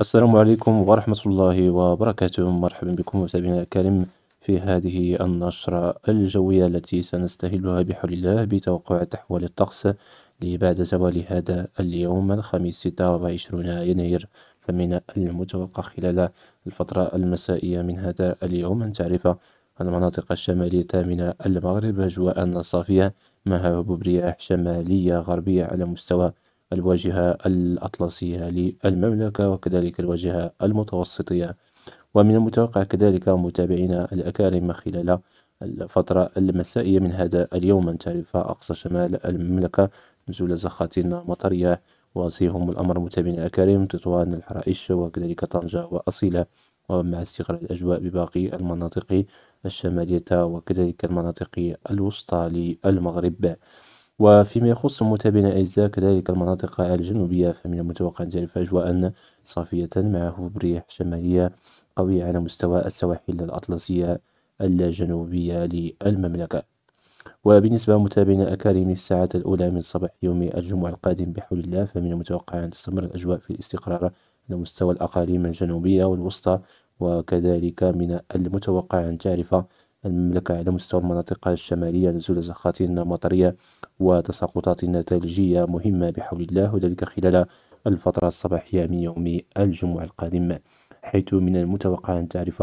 السلام عليكم ورحمة الله وبركاته مرحبا بكم متابعينا الكرام في هذه النشرة الجوية التي سنستهلها بحول الله بتوقع تحول الطقس لبعد زوال هذا اليوم الخميس 26 يناير فمن المتوقع خلال الفترة المسائية من هذا اليوم أن تعرف المناطق الشمالية من المغرب أجواء صافية مع هبوب رياح شمالية غربية على مستوى الواجهة الأطلسية للمملكة وكذلك الواجهة المتوسطية ومن المتوقع كذلك متابعينا الأكارم خلال الفترة المسائية من هذا اليوم أن تعرف أقصى شمال المملكة نزول زخات مطرية وسيهم الأمر متابعينا الأكارم تطوان الحرائش وكذلك طنجة وأصيلة ومع استقرار الأجواء بباقي المناطق الشمالية وكذلك المناطق الوسطى للمغرب وفيما يخص متابعينا الأعزاء كذلك المناطق الجنوبية فمن المتوقع أن تعرف أجواء صافية مع هبوب رياح شمالية قوية على مستوى السواحل الأطلسية الجنوبية للمملكة وبالنسبة متابعينا الأكارم للساعات الأولى من صباح يوم الجمعة القادم بحول الله فمن المتوقع أن تستمر الأجواء في الاستقرار على مستوى الأقاليم الجنوبية والوسطى وكذلك من المتوقع أن تعرف المملكة على مستوى المناطق الشمالية نزول زخات مطرية وتساقطات ثلجية مهمة بحول الله وذلك خلال الفترة الصباحية من يوم الجمعة القادم حيث من المتوقع أن تعرف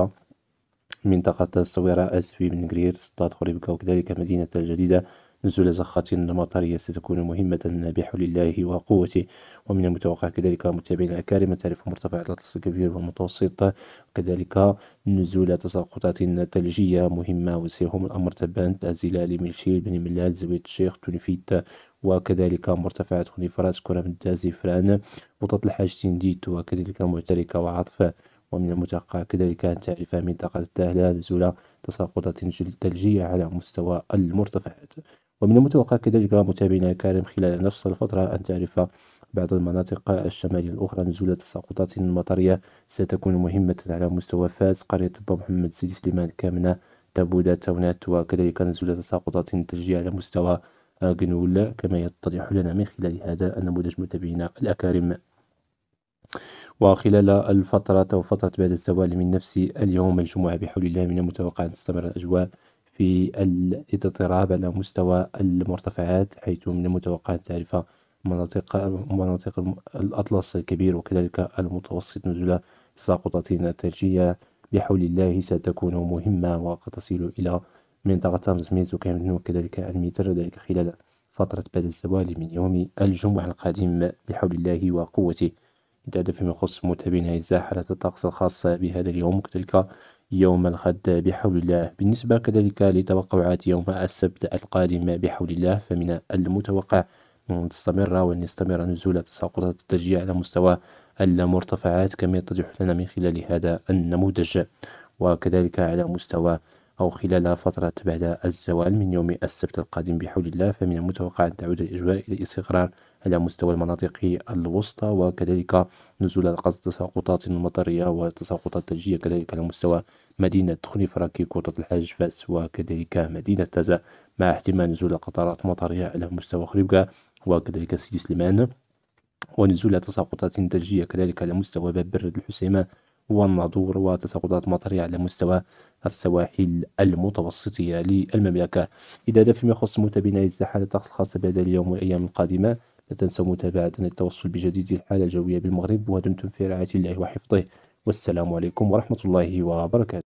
منطقة الصويرة أسفي بن قرير سطات خريبكة وكذلك مدينة الجديدة نزول زخات مطرية ستكون مهمة بحول الله وقوته ومن المتوقع كذلك متابعينا الأكارم تعرف مرتفع الأطلس الكبير والمتوسط وكذلك نزول تساقطات ثلجية مهمة وسيهم الأمر تبان تعزيلة لميلشيل بن ملال زويت الشيخ تونفيت وكذلك مرتفعات خنيفراس من دازي فران وطط الحاج تنديت وكذلك معتركة وعطفة ومن المتوقع كذلك أن تعرف منطقة الدالة نزول تساقطات ثلجية على مستوى المرتفعات ومن المتوقع كذلك متابعينا الكرام خلال نفس الفترة أن تعرف بعض المناطق الشمالية الأخرى نزول تساقطات مطرية ستكون مهمة على مستوى فاس قرية طب محمد سيدي سليمان كامنة تابودا تونات وكذلك نزول تساقطات ثلجية على مستوى غنول آه، كما يتضح لنا من خلال هذا النموذج متابعينا الأكارم وخلال الفترة أو فترة بعد الزوال من نفس اليوم الجمعة بحول الله من المتوقع أن تستمر الأجواء في الاضطراب على مستوى المرتفعات حيث من المتوقع أن تعرف مناطق مناطق الأطلس الكبير وكذلك المتوسط نزول تساقطات ثلجية بحول الله ستكون مهمة وقد تصل إلى منطقة تامزميز وكامل وكذلك المتر ذلك خلال فترة بعد الزوال من يوم الجمعة القادم بحول الله وقوته امتداد فيما يخص متابعين أعزاء حالة الطقس الخاصة بهذا اليوم كذلك يوم الغد بحول الله بالنسبة كذلك لتوقعات يوم السبت القادم بحول الله فمن المتوقع أن تستمر وأن يستمر نزول تساقطات الثلجية على مستوى المرتفعات كما يتضح لنا من خلال هذا النموذج وكذلك على مستوى أو خلال فترة بعد الزوال من يوم السبت القادم بحول الله فمن المتوقع أن تعود الأجواء إلى الاستقرار على مستوى المناطق الوسطى وكذلك نزول القصد تساقطات مطرية وتساقطات ثلجية كذلك على مستوى مدينة خنيفراكي كوطة الحاج فاس وكذلك مدينة تازة مع احتمال نزول قطرات مطرية على مستوى خريبكة وكذلك سيدي سليمان ونزول تساقطات ثلجية كذلك على مستوى باب برد الحسيمة والناظور وتساقطات مطرية على مستوى السواحل المتوسطية للمملكة إذا هذا فيما يخص متابعينا حالة الطقس الخاصة بهذا اليوم والأيام القادمة لا تنسوا متابعتنا التوصل بجديد الحالة الجوية بالمغرب ودمتم في رعاية الله وحفظه والسلام عليكم ورحمة الله وبركاته